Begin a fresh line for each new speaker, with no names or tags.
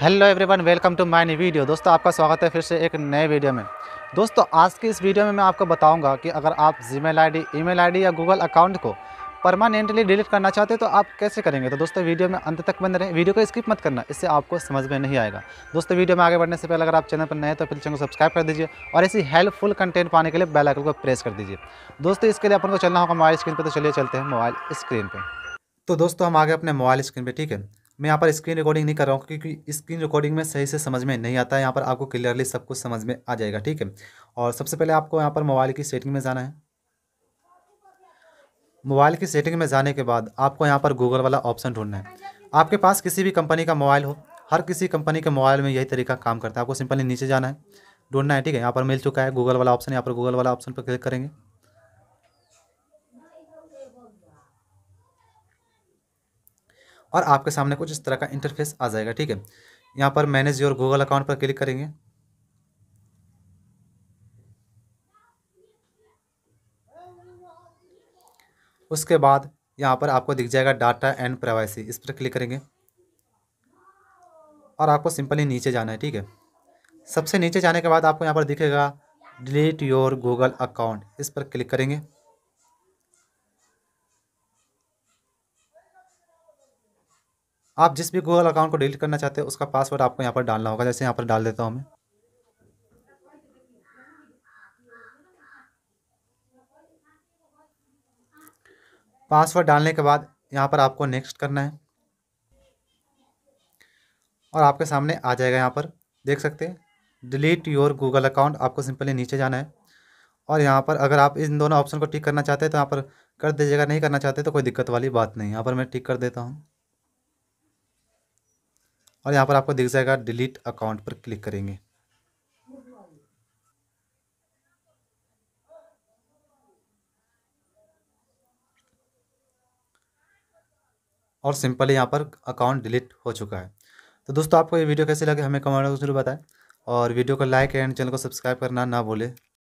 hello everyone welcome to my video दोस्तों आपका स्वागत है फिर से एक नए वीडियो में दोस्तों आज की इस वीडियो में मैं आपको बताऊंगा कि अगर आप जीमेल मेल आई डी या गूगल अकाउंट को परमानेंटली डिलीट करना चाहते हो तो आप कैसे करेंगे तो दोस्तों वीडियो में अंत तक बन रहे वीडियो को स्किप मत करना इससे आपको समझ में नहीं आएगा दोस्तों वीडियो में आगे बढ़ने से पहले अगर आप चैनल पर नए तो फिर चैनल को सब्सक्राइब कर दीजिए और ऐसी हेल्पफुल कंटेंट पाने के लिए बेल आइकन को प्रेस कर दीजिए दोस्तों इसके लिए अपन को चलना होगा मोबाइल स्क्रीन पर तो चलिए चलते हैं मोबाइल स्क्रीन पर तो दोस्तों हम आगे अपने मोबाइल स्क्रीन पर ठीक है मैं यहाँ पर स्क्रीन रिकॉर्डिंग नहीं कर रहा हूँ क्योंकि स्क्रीन रिकॉर्डिंग में सही से समझ में नहीं आता है यहाँ पर आपको क्लियरली सब कुछ समझ में आ जाएगा ठीक है और सबसे पहले आपको यहाँ पर मोबाइल की सेटिंग में जाना है मोबाइल की सेटिंग में जाने के बाद आपको यहाँ पर गूगल वाला ऑप्शन ढूंढना है आपके पास किसी भी कंपनी का मोबाइल हो हर किसी कंपनी के मोबाइल में यही तरीका काम करता है आपको सिंपली नीचे जाना है ढूंढना है ठीक है यहाँ पर मिल चुका है गूगल वाला ऑप्शन यहाँ पर गूगल वाला ऑप्शन पर क्लिक करेंगे और आपके सामने कुछ इस तरह का इंटरफेस आ जाएगा ठीक है यहाँ पर मैनेज योर गूगल अकाउंट पर क्लिक करेंगे उसके बाद यहाँ पर आपको दिख जाएगा डाटा एंड प्राइवेसी इस पर क्लिक करेंगे और आपको सिंपली नीचे जाना है ठीक है सबसे नीचे जाने के बाद आपको यहाँ पर दिखेगा डिलीट योर गूगल अकाउंट इस पर क्लिक करेंगे आप जिस भी गूगल अकाउंट को डिलीट करना चाहते हैं उसका पासवर्ड आपको यहाँ पर डालना होगा जैसे यहाँ पर डाल देता हूँ मैं पासवर्ड डालने के बाद यहाँ पर आपको नेक्स्ट करना है और आपके सामने आ जाएगा यहाँ पर देख सकते हैं डिलीट योर गूगल अकाउंट आपको सिंपली नीचे जाना है और यहाँ पर अगर आप इन दोनों ऑप्शन को टिक करना चाहते हैं तो यहाँ पर कर दीजिएगा नहीं करना चाहते तो कोई दिक्कत वाली बात नहीं यहाँ पर मैं टिक कर देता हूँ और यहाँ पर आपको दिख जाएगा डिलीट अकाउंट पर क्लिक करेंगे और सिंपली यहाँ पर अकाउंट डिलीट हो चुका है तो दोस्तों आपको ये वीडियो कैसे लगे हमें कमेंट में जरूर बताएं और वीडियो को लाइक एंड चैनल को सब्सक्राइब करना ना भूलें